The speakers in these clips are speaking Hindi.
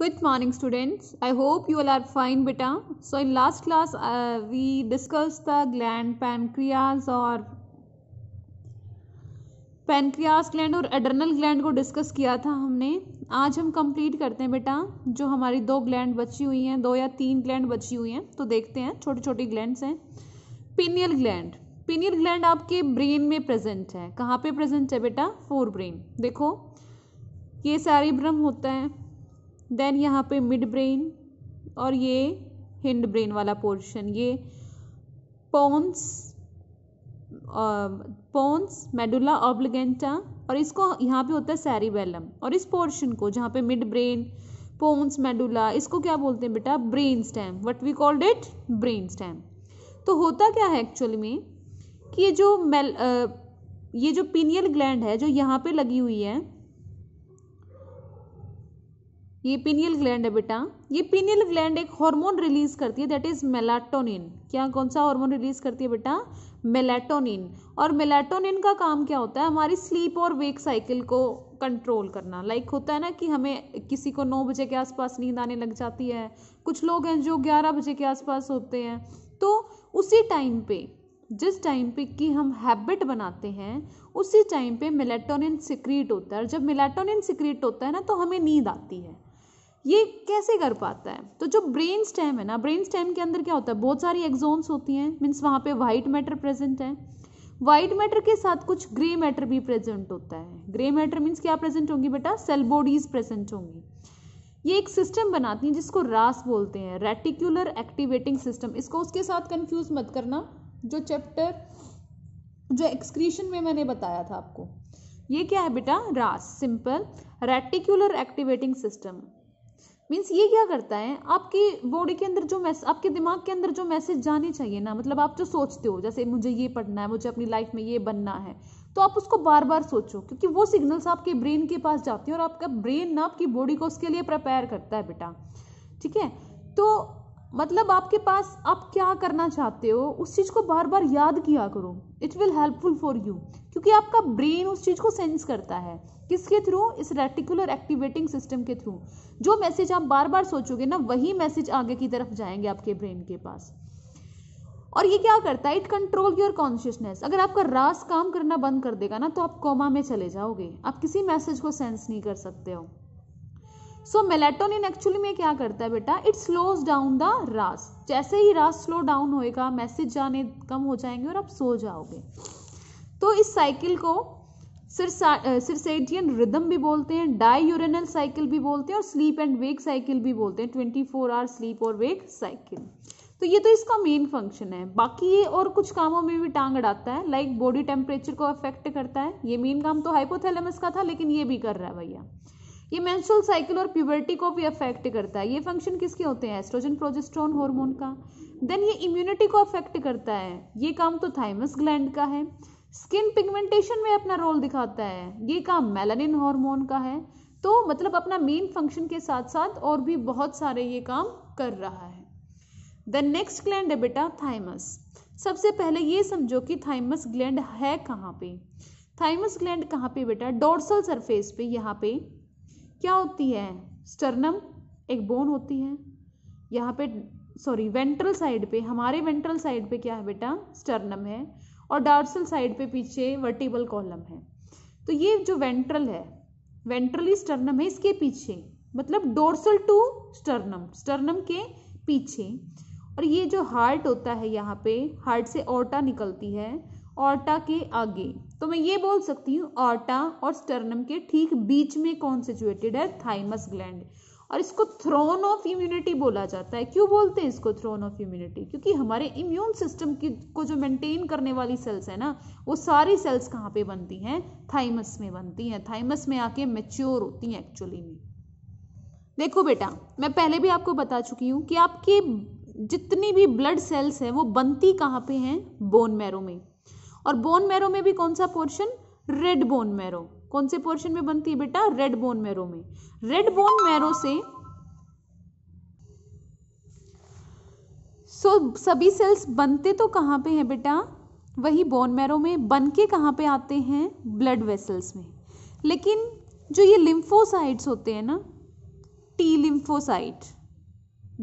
good morning students i hope you all are fine beta so in last class uh, we discussed the gland pancreas और पेनक्रियास ग्लैंड और एडर्नल ग्लैंड को डिस्कस किया था हमने आज हम कंप्लीट करते हैं बेटा जो हमारी दो ग्लैंड बची हुई हैं दो या तीन ग्लैंड बची हुई हैं तो देखते हैं छोटी छोटी ग्लैंड्स हैं पिनियल ग्लैंड पिनियल ग्लैंड आपके ब्रेन में प्रेजेंट है कहाँ पे प्रेजेंट है बेटा फोर ब्रेन देखो ये सेरिब्रम होता है देन यहाँ पे मिड ब्रेन और ये हिंड ब्रेन वाला पोर्शन ये पोन्स पोन्स मेडुला ऑब्लिगेंटा और इसको यहाँ पे होता है सैरीबेलम और इस पोर्शन को जहाँ पे मिड ब्रेन पोन्स मेडुला इसको क्या बोलते हैं बेटा brain stem what we called it brain stem तो होता क्या है एक्चुअली में कि ये जो मेल ये जो पीनियल ग्लैंड है जो यहाँ पे लगी हुई है ये पीनियल ग्लैंड है बेटा ये पिनियल ग्लैंड एक हार्मोन रिलीज करती है दैट इज मेलाटोनिन क्या कौन सा हार्मोन रिलीज करती है बेटा मेलाटोनिन और मेलाटोनिन का काम क्या होता है हमारी स्लीप और वेक साइकिल को कंट्रोल करना लाइक like होता है ना कि हमें किसी को नौ बजे के आसपास नींद आने लग जाती है कुछ लोग हैं जो ग्यारह बजे के आसपास होते हैं तो उसी टाइम पे जिस टाइम पे कि हम हैबिट बनाते हैं उसी टाइम पे मेलाटोनिन सिक्रीट होता है और जब मेलाटोनिन सिक्रीट होता है ना तो हमें नींद आती है ये कैसे कर पाता है तो जो ब्रेन स्टेम है ना ब्रेन स्टेम के अंदर क्या होता है बहुत सारी एग्जोन्स होती हैं मीन्स वहाँ पे वाइट मैटर प्रेजेंट है वाइट मैटर के साथ कुछ ग्रे मैटर भी प्रेजेंट होता है ग्रे मैटर मीन्स क्या प्रेजेंट होंगी बेटा सेल बॉडीज प्रेजेंट होंगी ये एक सिस्टम बनाती है जिसको रास बोलते हैं रेटिकुलर एक्टिवेटिंग सिस्टम इसको उसके साथ कंफ्यूज मत करना जो चैप्टर जो एक्सक्रीशन में मैंने बताया था आपको ये क्या है बेटा RAS simple reticular activating system means ये क्या करता है आपकी बॉडी के अंदर जो मैसेज आपके दिमाग के अंदर जो मैसेज जाने चाहिए ना मतलब आप जो सोचते हो जैसे मुझे ये पढ़ना है मुझे अपनी लाइफ में ये बनना है तो आप उसको बार बार सोचो क्योंकि वो सिग्नल्स आपके ब्रेन के पास जाते हैं और आपका ब्रेन ना आपकी बॉडी को उसके लिए प्रिपेयर करता है बेटा ठीक है तो मतलब आपके पास आप क्या करना चाहते हो उस चीज़ को बार बार याद किया करो it will helpful for you क्योंकि आपका ब्रेन उस चीज़ को सेंस करता है किसके थ्रू इस रेटिकुलर एक्टिवेटिंग सिस्टम के थ्रू जो मैसेज आप बार बार सोचोगे ना वही मैसेज आगे की तरफ जाएंगे आपके ब्रेन के पास और ये क्या करता है इट कंट्रोल योर कॉन्शियसनेस अगर आपका रास काम करना बंद कर देगा ना तो आप कोमा में चले जाओगे आप किसी मैसेज को सेंस नहीं कर सकते हो सो मेलेटोनिन एक्चुअली में क्या करता है बेटा इट स्लोज डाउन द रास जैसे ही रास स्लो डाउन होएगा मैसेज जाने कम हो जाएंगे और आप सो जाओगे तो इस साइकिल को सिरसेटियन रिदम भी बोलते हैं डाई यूरेनल साइकिल भी बोलते हैं और स्लीप एंड वेक साइकिल भी बोलते हैं ट्वेंटी फोर आवर स्लीप और वेक साइकिल तो ये तो इसका मेन फंक्शन है बाकी ये और कुछ कामों में भी टांग अड़ाता है लाइक बॉडी टेम्परेचर को अफेक्ट करता है ये मेन काम तो हाइपोथैलेमस का था लेकिन ये भी कर रहा है भैया ये मेंस्ट्रुअल साइकिल और प्यूबर्टी को भी अफेक्ट करता है ये फंक्शन किसके होते हैं एस्ट्रोजन प्रोजेस्ट्रॉन हार्मोन का देन ये इम्यूनिटी को अफेक्ट करता है ये काम तो थाइमस ग्लैंड का है स्किन पिगमेंटेशन में अपना रोल दिखाता है ये काम मेलानिन हार्मोन का है तो मतलब अपना मेन फंक्शन के साथ साथ और भी बहुत सारे ये काम कर रहा है द नेक्स्ट ग्लैंड है बेटा थाइमस सबसे पहले ये समझो कि थाइमस ग्लैंड है कहाँ पे थाइमस ग्लैंड कहाँ पे बेटा डोर्सल सरफेस पे यहाँ पे क्या होती है स्टर्नम एक बोन होती है यहाँ पे सॉरी वेंट्रल साइड पे हमारे वेंट्रल साइड पे क्या है बेटा स्टर्नम है और डार्सल साइड पे पीछे वर्टिबल कॉलम है तो ये जो वेंट्रल है वेंट्रली स्टर्नम है इसके पीछे मतलब डोर्सल टू स्टर्नम स्टर्नम के पीछे और ये जो हार्ट होता है यहाँ पे हार्ट से ओटा निकलती है ऑर्टा के आगे तो मैं ये बोल सकती हूँ ऑर्टा और स्टर्नम के ठीक बीच में कौन सिचुएटेड है थाइमस ग्लैंड और इसको थ्रोन ऑफ इम्यूनिटी बोला जाता है क्यों बोलते हैं इसको थ्रोन ऑफ इम्यूनिटी क्योंकि हमारे इम्यून सिस्टम की को जो मेंटेन करने वाली सेल्स है ना वो सारी सेल्स कहाँ पे बनती हैं थाइमस में बनती हैं थाइमस में आके मेच्योर होती हैं एक्चुअली में देखो बेटा मैं पहले भी आपको बता चुकी हूँ कि आपके जितनी भी ब्लड सेल्स हैं वो बनती कहाँ पे हैं बोन मैरो में और बोन मैरो में भी कौन सा पोर्शन रेड बोन मैरो कौन से पोर्शन में बनती है बेटा रेड बोन मैरो में रेड बोन मैरो से सो सभी सेल्स बनते तो कहाँ पे हैं बेटा वही बोन मैरो में बन के कहाँ पे आते हैं ब्लड वेसल्स में लेकिन जो ये लिम्फोसाइट्स होते हैं ना टी लिम्फोसाइट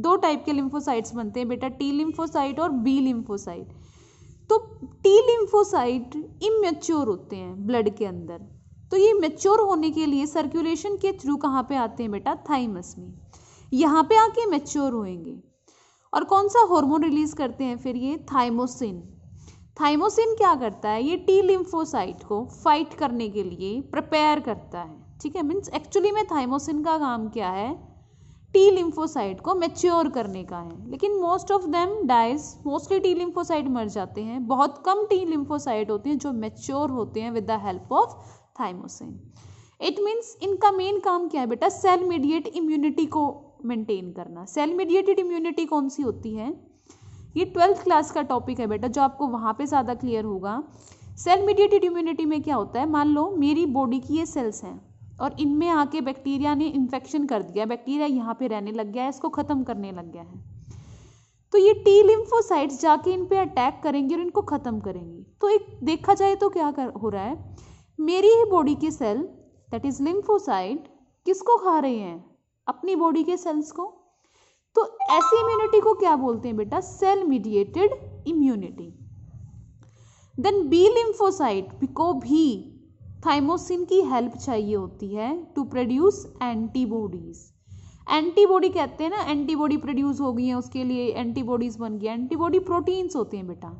दो टाइप के लिम्फोसाइट्स बनते हैं बेटा टी लिम्फोसाइट और बी लिम्फोसाइट तो टी लिम्फोसाइट इमेच्योर होते हैं ब्लड के अंदर तो ये मेच्योर होने के लिए सर्कुलेशन के थ्रू कहाँ पे आते हैं बेटा थाइमस में यहाँ पे आके मेच्योर होएंगे और कौन सा हार्मोन रिलीज करते हैं फिर ये थाइमोसिन थाइमोसिन क्या करता है ये टी लिम्फोसाइट को फाइट करने के लिए प्रिपेयर करता है ठीक है मीन्स एक्चुअली में थाइमोसिन का काम क्या है टी लिम्फोसाइट को मेच्योर करने का है लेकिन most of them dies mostly T lymphocyte मर जाते हैं बहुत कम टी लिम्फोसाइट होते हैं जो मेच्योर होते हैं with the help of thymosin it means इनका मेन काम क्या है बेटा सेल मीडिएट इम्यूनिटी को मेंटेन करना सेल मीडिएटेड इम्यूनिटी कौन सी होती है ये ट्वेल्थ क्लास का टॉपिक है बेटा जो आपको वहाँ पे ज़्यादा क्लियर होगा सेल मीडिएटेड इम्यूनिटी में क्या होता है मान लो मेरी बॉडी की ये सेल्स हैं और इनमें आके बैक्टीरिया ने इन्फेक्शन कर दिया बैक्टीरिया यहाँ पे रहने लग गया है इसको ख़त्म करने लग गया है तो ये टी लिम्फोसाइट्स जाके इन पे अटैक करेंगे और इनको ख़त्म करेंगी तो एक देखा जाए तो क्या कर हो रहा है मेरी ही बॉडी के सेल दैट इज़ लिम्फोसाइट किसको खा रहे हैं अपनी बॉडी के सेल्स को तो ऐसी इम्यूनिटी को क्या बोलते हैं बेटा cell mediated immunity then B lymphocyte बिको भी थाइमोसिन की हेल्प चाहिए होती है टू प्रोड्यूस एंटीबॉडीज़ एंटीबॉडी कहते हैं ना एंटीबॉडी प्रोड्यूस हो गई है उसके लिए एंटीबॉडीज़ बन गई एंटीबॉडी प्रोटीन्स होते हैं बेटा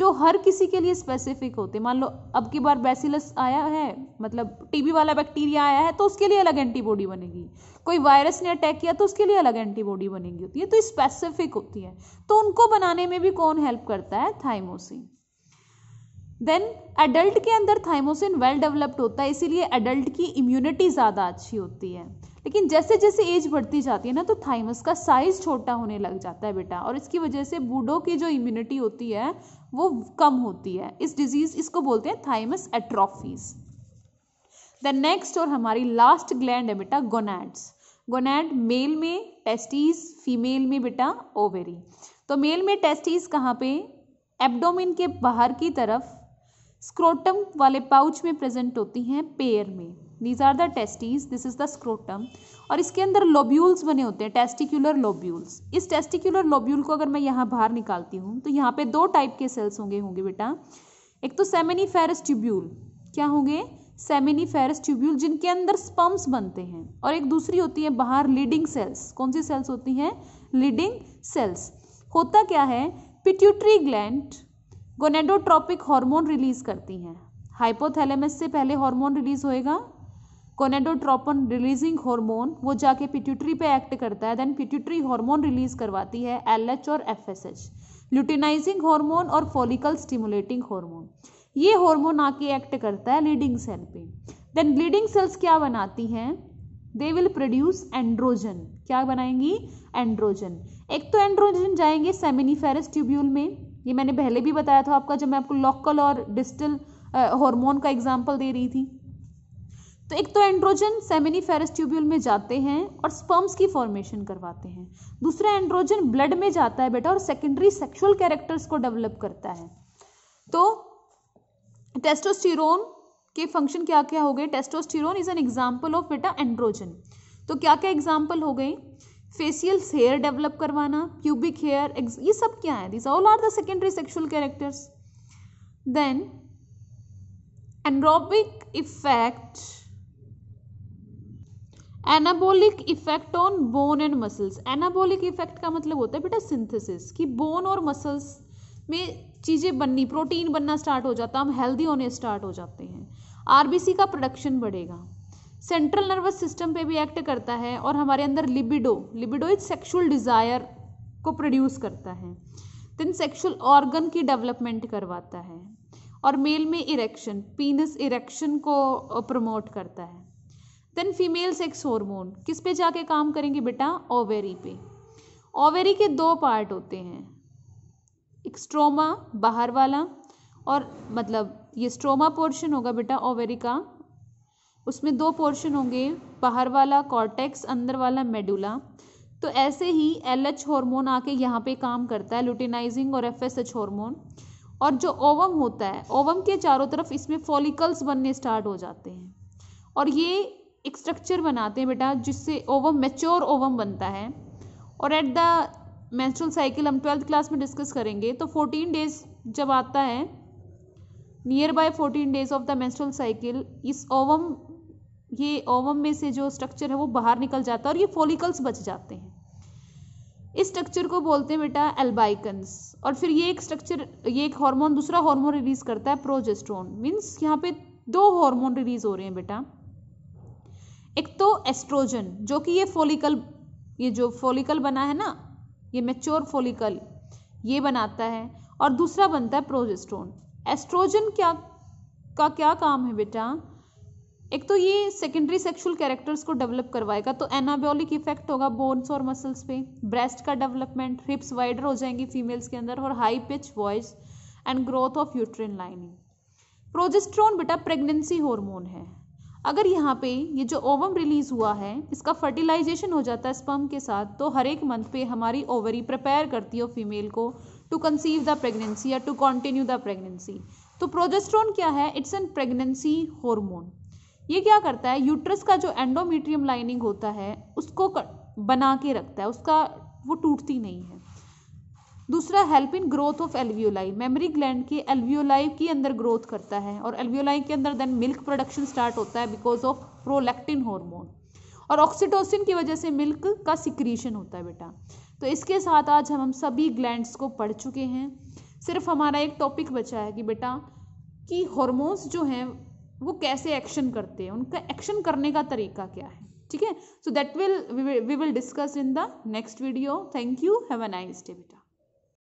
जो हर किसी के लिए स्पेसिफिक होते हैं मान लो अब की बार बेसिलस आया है मतलब टीबी वाला बैक्टीरिया आया है तो उसके लिए अलग एंटीबॉडी बनेगी कोई वायरस ने अटैक किया तो उसके लिए अलग एंटीबॉडी बनेगी होती है तो स्पेसिफिक होती है तो उनको बनाने में भी कौन हेल्प करता है थाइमोसिन देन एडल्ट के अंदर थाइमोसिन वेल डेवलप्ड होता है इसीलिए एडल्ट की इम्यूनिटी ज़्यादा अच्छी होती है लेकिन जैसे जैसे एज बढ़ती जाती है ना तो थाइमस का साइज छोटा होने लग जाता है बेटा और इसकी वजह से बूढ़ों की जो इम्यूनिटी होती है वो कम होती है इस डिजीज़ इसको बोलते हैं थाइमस एट्रॉफीज द नेक्स्ट और हमारी लास्ट ग्लैंड है बेटा गोनैड्स गोनैड मेल में टेस्टीज फीमेल में बेटा ओवेरी तो मेल में टेस्टीज कहाँ पे एब्डोमिन के बाहर की तरफ स्क्रोटम वाले पाउच में प्रेजेंट होती हैं पेयर में these are the testes this is the scrotum और इसके अंदर लोब्यूल्स बने होते हैं टेस्टिकुलर लोब्यूल्स इस टेस्टिकुलर लोब्यूल को अगर मैं यहाँ बाहर निकालती हूँ तो यहाँ पे दो टाइप के सेल्स होंगे होंगे बेटा एक तो सेमिनी फेरस ट्यूब्यूल क्या होंगे सेमिनी फेरस ट्यूब्यूल जिनके अंदर स्पम्स बनते हैं और एक दूसरी होती है बाहर लीडिंग सेल्स कौन सी सेल्स होती हैं लीडिंग सेल्स होता क्या है pituitary gland gonadotropic hormone release करती हैं हाइपोथैलेमस से पहले हार्मोन रिलीज होएगा कोनेडोट्रोपन रिलीजिंग हार्मोन वो जाके पिट्यूटरी पे एक्ट करता है देन पिट्यूटरी हार्मोन रिलीज करवाती है एलएच और एफएसएच ल्यूटिनाइजिंग हार्मोन और फॉलिकल स्टिमुलेटिंग हार्मोन ये हार्मोन आके एक्ट करता है लीडिंग सेल पे देन लीडिंग सेल्स क्या बनाती हैं दे विल प्रोड्यूस एंड्रोजन क्या बनाएंगी एंड्रोजन एक तो एंड्रोजन जाएंगे सेमिनिफेरस ट्यूब्यूल में ये मैंने पहले भी बताया था आपका जब मैं आपको लॉकल और डिस्टल हार्मोन का एग्जाम्पल दे रही थी तो एक तो एंड्रोजन सेमिनी फेरस ट्यूब्यूल में जाते हैं और स्पर्म्स की फॉर्मेशन करवाते हैं दूसरा एंड्रोजन ब्लड में जाता है बेटा और सेकेंडरी सेक्शुअल कैरेक्टर्स को डेवलप करता है तो टेस्टोस्टिरोन के फंक्शन क्या क्या हो गए testosterone is an example of बेटा एंड्रोजन तो क्या क्या एग्जाम्पल हो गई फेशियल्स हेयर डेवलप करवाना क्यूबिक हेयर ये सब क्या है this all are the secondary sexual characters then anaerobic effect anabolic effect on bone and muscles anabolic effect का मतलब होता है बेटा सिंथेसिस कि बोन और मसल्स में चीज़ें बननी प्रोटीन बनना स्टार्ट हो जाता है हम हेल्दी होने स्टार्ट हो जाते हैं आरबीसी का प्रोडक्शन बढ़ेगा सेंट्रल नर्वस सिस्टम पे भी एक्ट करता है और हमारे अंदर libido libido is sexual desire को प्रोड्यूस करता है देन सेक्सुअल ऑर्गन की डेवलपमेंट करवाता है और मेल में इरेक्शन पीनस इरेक्शन को प्रमोट करता है देन फीमेल सेक्स हार्मोन किस पे जाके काम करेंगे बेटा ओवेरी पे ओवेरी के दो पार्ट होते हैं एक स्ट्रोमा बाहर वाला और मतलब ये स्ट्रोमा पोर्शन होगा बेटा ओवेरी का उसमें दो पोर्शन होंगे बाहर वाला कॉर्टेक्स अंदर वाला मेडुला तो ऐसे ही एल एच हॉर्मोन आके यहाँ पे काम करता है लुटिनाइजिंग और एफ एस एच हॉर्मोन और जो ओवम होता है ओवम के चारों तरफ इसमें फॉलिकल्स बनने स्टार्ट हो जाते हैं और ये एक स्ट्रक्चर बनाते हैं बेटा जिससे ओवम मेच्योर ओवम बनता है और एट द मेंस्ट्रुअल साइकिल हम ट्वेल्थ क्लास में डिस्कस करेंगे तो फोर्टीन डेज जब आता है near by fourteen days of the menstrual cycle इस ओवम ये ओवम में से जो स्ट्रक्चर है वो बाहर निकल जाता है और ये फोलिकल्स बच जाते हैं इस स्ट्रक्चर को बोलते हैं बेटा एल्बाइकन्स और फिर ये एक स्ट्रक्चर ये एक हार्मोन दूसरा हार्मोन रिलीज करता है प्रोजेस्ट्रोन मीन्स यहाँ पे दो हार्मोन रिलीज हो रहे हैं बेटा एक तो एस्ट्रोजन जो कि ये फोलिकल ये जो फोलिकल बना है ना ये मेच्योर फोलिकल ये बनाता है और दूसरा बनता है प्रोजेस्ट्रोन एस्ट्रोजन क्या का क्या काम है बेटा एक तो ये सेकेंडरी सेक्सुअल कैरेक्टर्स को डेवलप करवाएगा तो एनाबियोलिक इफेक्ट होगा बोन्स और मसल्स पे ब्रेस्ट का डेवलपमेंट हिप्स वाइडर हो जाएंगी फीमेल्स के अंदर और high pitch voice and growth of uterine lining progesterone बेटा प्रेगनेंसी हार्मोन है अगर यहाँ पे ये जो ओवम रिलीज हुआ है इसका फर्टिलाइजेशन हो जाता है स्पम के साथ तो हर एक मंथ पे हमारी ओवरी प्रिपेयर करती है फीमेल को टू कंसीव द प्रेगनेंसी या टू कंटिन्यू द प्रेगनेंसी तो प्रोजेस्ट्रॉन क्या है इट्स एन प्रेगनेंसी हार्मोन ये क्या करता है यूट्रस का जो एंडोमीट्रियम लाइनिंग होता है उसको बना के रखता है उसका वो टूटती नहीं है दूसरा help in growth of alveoli mammary gland के एल्वियोलाई के अंदर ग्रोथ करता है और एल्वियोलाई के अंदर देन मिल्क प्रोडक्शन स्टार्ट होता है बिकॉज ऑफ प्रोलैक्टिन हार्मोन और ऑक्सीटोसिन की वजह से मिल्क का सिक्रीशन होता है बेटा तो इसके साथ आज हम हम सभी ग्लैंड्स को पढ़ चुके हैं सिर्फ हमारा एक टॉपिक बचा है कि बेटा कि हॉर्मोन्स जो हैं वो कैसे एक्शन करते हैं उनका एक्शन करने का तरीका क्या है ठीक है so that will we will discuss in the next video thank you have a nice day बेटा